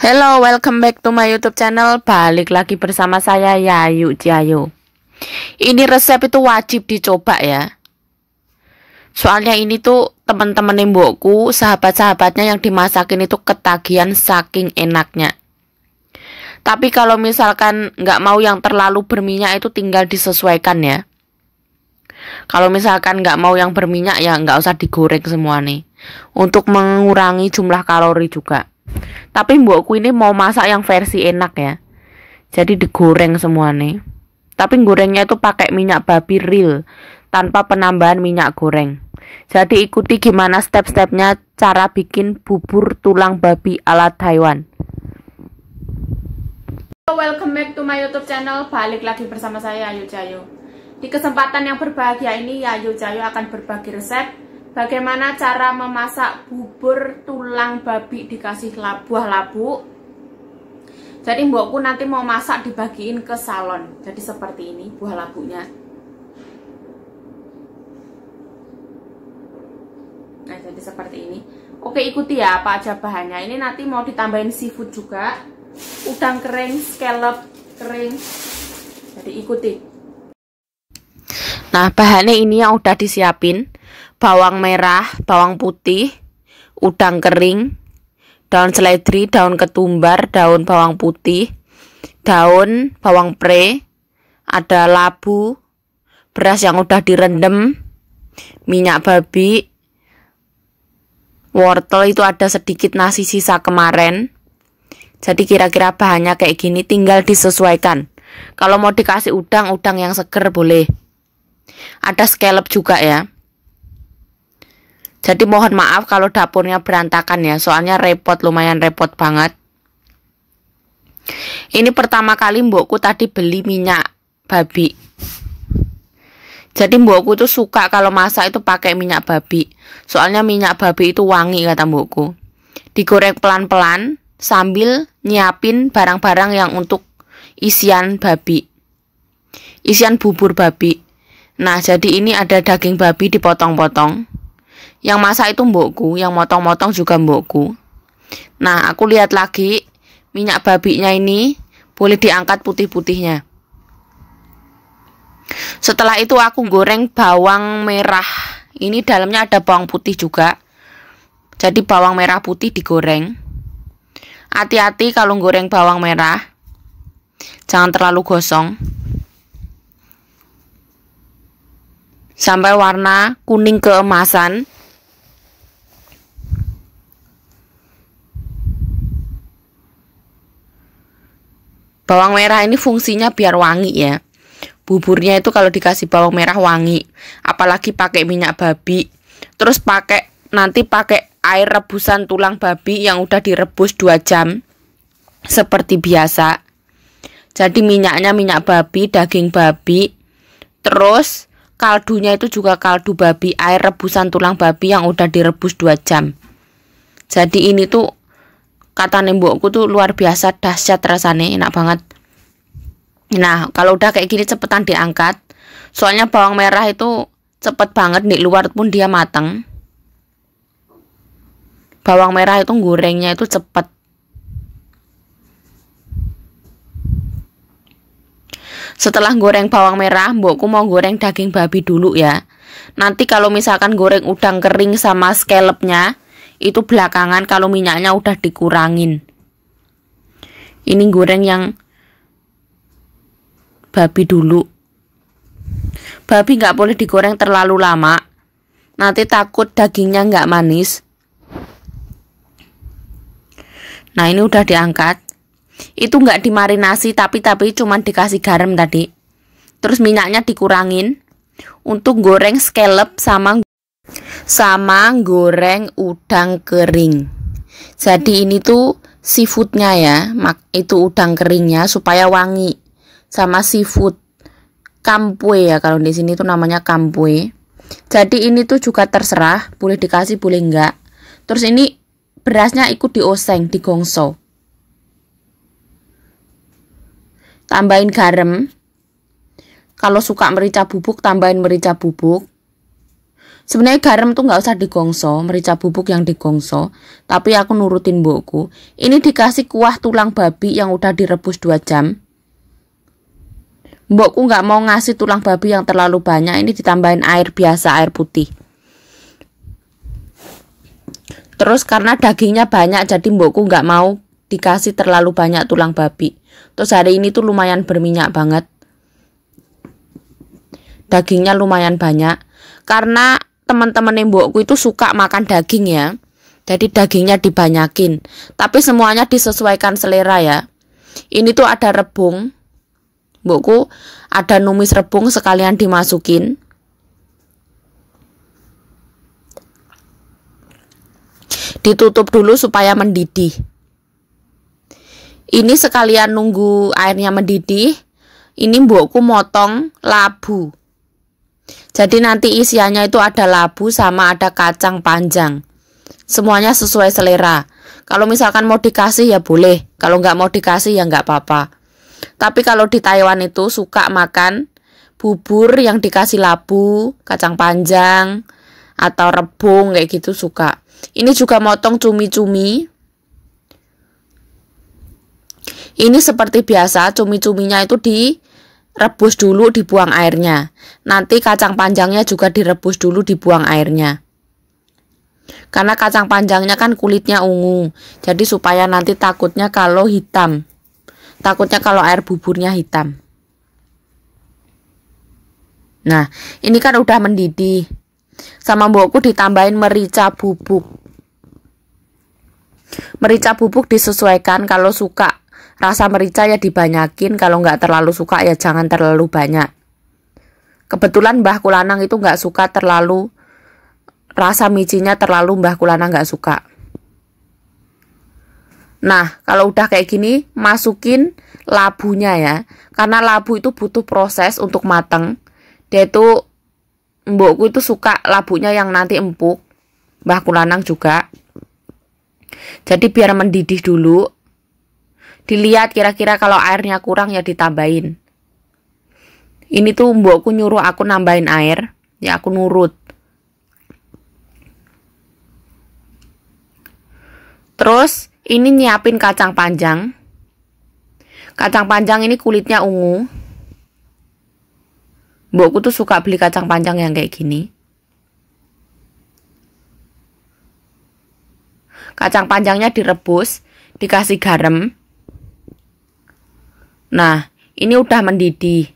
Hello, welcome back to my YouTube channel. Balik lagi bersama saya Yayu Jayu. Ini resep itu wajib dicoba ya. Soalnya ini tuh teman-teman mbokku, sahabat-sahabatnya yang dimasakin itu ketagihan saking enaknya. Tapi kalau misalkan nggak mau yang terlalu berminyak itu tinggal disesuaikan ya. Kalau misalkan nggak mau yang berminyak ya nggak usah digoreng semua nih. Untuk mengurangi jumlah kalori juga. Tapi mbokku ini mau masak yang versi enak ya. Jadi digoreng semua nih. Tapi gorengnya itu pakai minyak babi real tanpa penambahan minyak goreng. Jadi ikuti gimana step-stepnya cara bikin bubur tulang babi ala Taiwan. Welcome back to my YouTube channel. Balik lagi bersama saya Ayu Jayo. Di kesempatan yang berbahagia ini, Ayu Jayo akan berbagi resep Bagaimana cara memasak bubur tulang babi dikasih buah labu? Jadi mbokku nanti mau masak dibagiin ke salon. Jadi seperti ini buah labunya. Nah, jadi seperti ini. Oke, ikuti ya apa aja bahannya. Ini nanti mau ditambahin seafood juga. Udang kering, scallop kering. Jadi ikuti. Nah, bahannya ini yang udah disiapin bawang merah, bawang putih, udang kering, daun seledri, daun ketumbar, daun bawang putih, daun bawang pre, ada labu, beras yang udah direndam, minyak babi, wortel itu ada sedikit nasi sisa kemarin. Jadi kira-kira bahannya kayak gini tinggal disesuaikan. Kalau mau dikasih udang, udang yang seger boleh. Ada scallop juga ya. Jadi mohon maaf kalau dapurnya berantakan ya, soalnya repot, lumayan repot banget. Ini pertama kali mbokku tadi beli minyak babi. Jadi mbokku tuh suka kalau masak itu pakai minyak babi. Soalnya minyak babi itu wangi kata mbokku. Digoreng pelan-pelan sambil nyiapin barang-barang yang untuk isian babi. Isian bubur babi. Nah, jadi ini ada daging babi dipotong-potong. Yang masak itu mbokku, yang motong-motong juga mbokku. Nah, aku lihat lagi minyak babinya ini boleh diangkat putih-putihnya. Setelah itu aku goreng bawang merah. Ini dalamnya ada bawang putih juga. Jadi bawang merah putih digoreng. Hati-hati kalau goreng bawang merah. Jangan terlalu gosong. Sampai warna kuning keemasan. Bawang merah ini fungsinya biar wangi ya. Buburnya itu kalau dikasih bawang merah wangi, apalagi pakai minyak babi. Terus pakai nanti pakai air rebusan tulang babi yang udah direbus 2 jam seperti biasa. Jadi minyaknya minyak babi, daging babi. Terus kaldunya itu juga kaldu babi, air rebusan tulang babi yang udah direbus 2 jam. Jadi ini tuh kata nembokku tuh luar biasa dahsyat rasanya enak banget nah kalau udah kayak gini cepetan diangkat soalnya bawang merah itu cepet banget di luar pun dia mateng bawang merah itu gorengnya itu cepet setelah goreng bawang merah mbokku mau goreng daging babi dulu ya nanti kalau misalkan goreng udang kering sama scallopnya itu belakangan kalau minyaknya udah dikurangin ini goreng yang babi dulu babi nggak boleh digoreng terlalu lama nanti takut dagingnya nggak manis nah ini udah diangkat itu nggak dimarinasi tapi tapi cuma dikasih garam tadi terus minyaknya dikurangin untuk goreng scallop sama sama goreng udang kering. Jadi ini tuh seafoodnya ya, itu udang keringnya supaya wangi sama seafood kampue ya kalau di sini tuh namanya kampue. Jadi ini tuh juga terserah, boleh dikasih boleh enggak. Terus ini berasnya ikut dioseng, digongso. Tambahin garam. Kalau suka merica bubuk, tambahin merica bubuk. Sebenarnya garam tuh nggak usah digongso, merica bubuk yang digongso. Tapi aku nurutin mbokku. Ini dikasih kuah tulang babi yang udah direbus 2 jam. Mbokku nggak mau ngasih tulang babi yang terlalu banyak. Ini ditambahin air biasa, air putih. Terus karena dagingnya banyak jadi mbokku nggak mau dikasih terlalu banyak tulang babi. Terus hari ini tuh lumayan berminyak banget. Dagingnya lumayan banyak. Karena teman-teman mbokku itu suka makan daging ya. Jadi dagingnya dibanyakin, tapi semuanya disesuaikan selera ya. Ini tuh ada rebung. Mbokku ada numis rebung sekalian dimasukin. Ditutup dulu supaya mendidih. Ini sekalian nunggu airnya mendidih. Ini mbokku motong labu. Jadi nanti isiannya itu ada labu sama ada kacang panjang. Semuanya sesuai selera. Kalau misalkan mau dikasih ya boleh, kalau nggak mau dikasih ya nggak apa-apa. Tapi kalau di Taiwan itu suka makan bubur yang dikasih labu, kacang panjang, atau rebung kayak gitu suka. Ini juga motong cumi-cumi. Ini seperti biasa, cumi-cuminya itu di rebus dulu dibuang airnya. Nanti kacang panjangnya juga direbus dulu dibuang airnya. Karena kacang panjangnya kan kulitnya ungu, jadi supaya nanti takutnya kalau hitam. Takutnya kalau air buburnya hitam. Nah, ini kan udah mendidih. Sama mbokku ditambahin merica bubuk. Merica bubuk disesuaikan kalau suka Rasa merica ya dibanyakin, kalau nggak terlalu suka ya jangan terlalu banyak. Kebetulan Mbah Kulanang itu nggak suka terlalu, rasa micinya terlalu Mbah Kulanang nggak suka. Nah, kalau udah kayak gini, masukin labunya ya. Karena labu itu butuh proses untuk mateng. Dia itu, mbokku itu suka labunya yang nanti empuk. Mbah Kulanang juga. Jadi biar mendidih dulu, dilihat kira-kira kalau airnya kurang ya ditambahin ini tuh mbokku nyuruh aku nambahin air ya aku nurut terus ini nyiapin kacang panjang kacang panjang ini kulitnya ungu mbokku tuh suka beli kacang panjang yang kayak gini kacang panjangnya direbus dikasih garam Nah, ini udah mendidih.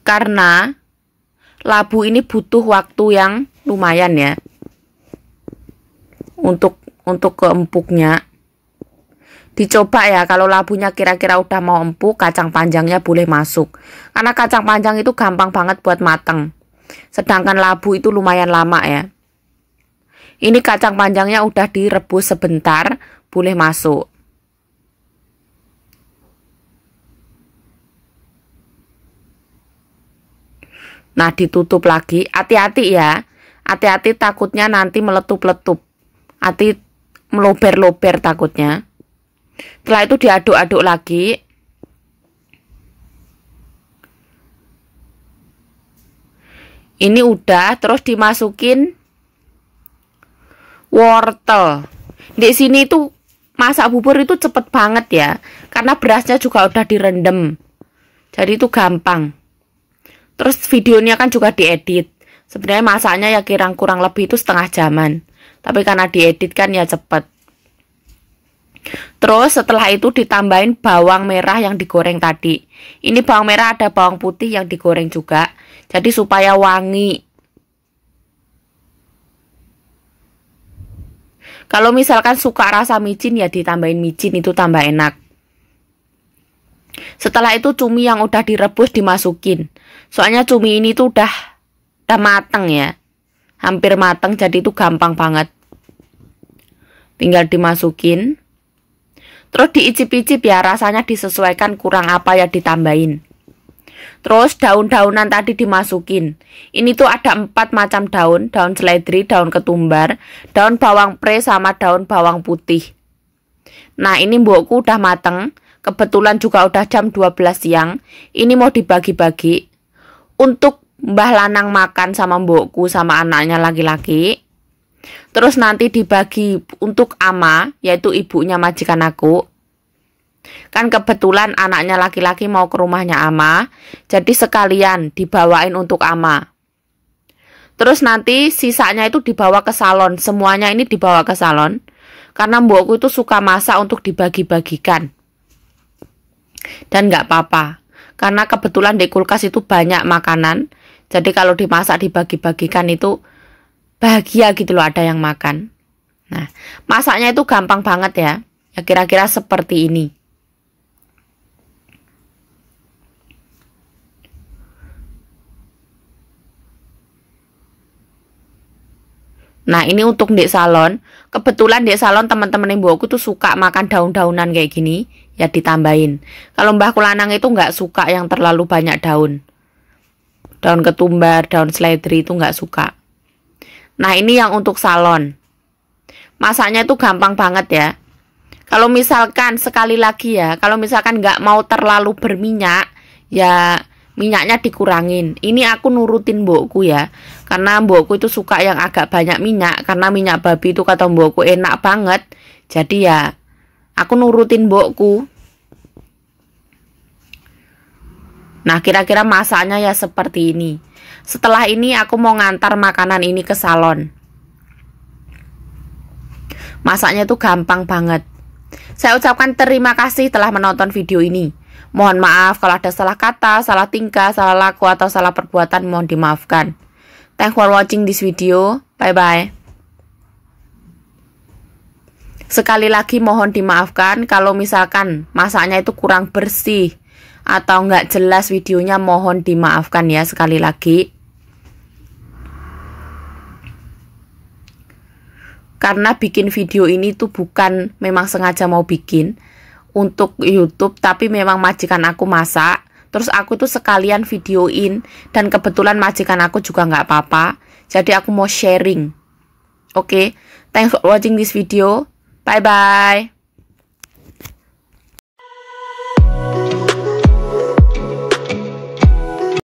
Karena labu ini butuh waktu yang lumayan ya. Untuk untuk keempuknya. Dicoba ya kalau labunya kira-kira udah mau empuk, kacang panjangnya boleh masuk. Karena kacang panjang itu gampang banget buat mateng. Sedangkan labu itu lumayan lama ya. Ini kacang panjangnya udah direbus sebentar, boleh masuk. Nah, ditutup lagi. Hati-hati ya. Hati-hati takutnya nanti meletup-letup. Hati meluber-luber takutnya. Setelah itu diaduk-aduk lagi. Ini udah, terus dimasukin wortel. Di sini itu masak bubur itu cepet banget ya karena berasnya juga udah direndam jadi itu gampang terus videonya kan juga diedit sebenarnya masaknya ya kira kurang lebih itu setengah jaman tapi karena diedit kan ya cepet terus setelah itu ditambahin bawang merah yang digoreng tadi ini bawang merah ada bawang putih yang digoreng juga jadi supaya wangi Kalau misalkan suka rasa micin ya ditambahin micin itu tambah enak. Setelah itu cumi yang udah direbus dimasukin. Soalnya cumi ini tuh udah udah mateng ya. Hampir mateng jadi itu gampang banget. Tinggal dimasukin. Terus diicip-icip ya rasanya disesuaikan kurang apa ya ditambahin. Terus daun-daunan tadi dimasukin. Ini tuh ada empat macam daun, daun seledri, daun ketumbar, daun bawang pre sama daun bawang putih. Nah, ini mbokku udah mateng. Kebetulan juga udah jam 12 siang. Ini mau dibagi-bagi. Untuk Mbah Lanang makan sama mbokku sama anaknya laki-laki. Terus nanti dibagi untuk ama, yaitu ibunya majikan aku. Kan kebetulan anaknya laki-laki mau ke rumahnya Ama, jadi sekalian dibawain untuk Ama. Terus nanti sisanya itu dibawa ke salon, semuanya ini dibawa ke salon. Karena mbokku itu suka masak untuk dibagi-bagikan. Dan nggak apa-apa, karena kebetulan di kulkas itu banyak makanan. Jadi kalau dimasak dibagi-bagikan itu bahagia gitu loh ada yang makan. Nah, masaknya itu gampang banget ya. Ya kira-kira seperti ini. Nah ini untuk di salon Kebetulan di salon teman-teman yang aku tuh suka makan daun-daunan kayak gini Ya ditambahin Kalau mbah kulanang itu nggak suka yang terlalu banyak daun Daun ketumbar, daun seledri itu nggak suka Nah ini yang untuk salon Masaknya itu gampang banget ya Kalau misalkan sekali lagi ya Kalau misalkan nggak mau terlalu berminyak Ya minyaknya dikurangin. Ini aku nurutin mbokku ya. Karena mbokku itu suka yang agak banyak minyak karena minyak babi itu kata mbokku enak banget. Jadi ya aku nurutin mbokku. Nah, kira-kira masaknya ya seperti ini. Setelah ini aku mau ngantar makanan ini ke salon. Masaknya itu gampang banget. Saya ucapkan terima kasih telah menonton video ini. Mohon maaf kalau ada salah kata, salah tingkah, salah laku, atau salah perbuatan mohon dimaafkan. Thanks for watching this video. Bye-bye. Sekali lagi mohon dimaafkan kalau misalkan masaknya itu kurang bersih atau nggak jelas videonya mohon dimaafkan ya sekali lagi. Karena bikin video ini tuh bukan memang sengaja mau bikin, untuk YouTube tapi memang majikan aku masak terus aku tuh sekalian videoin dan kebetulan majikan aku juga nggak apa-apa jadi aku mau sharing oke okay? thanks for watching this video bye bye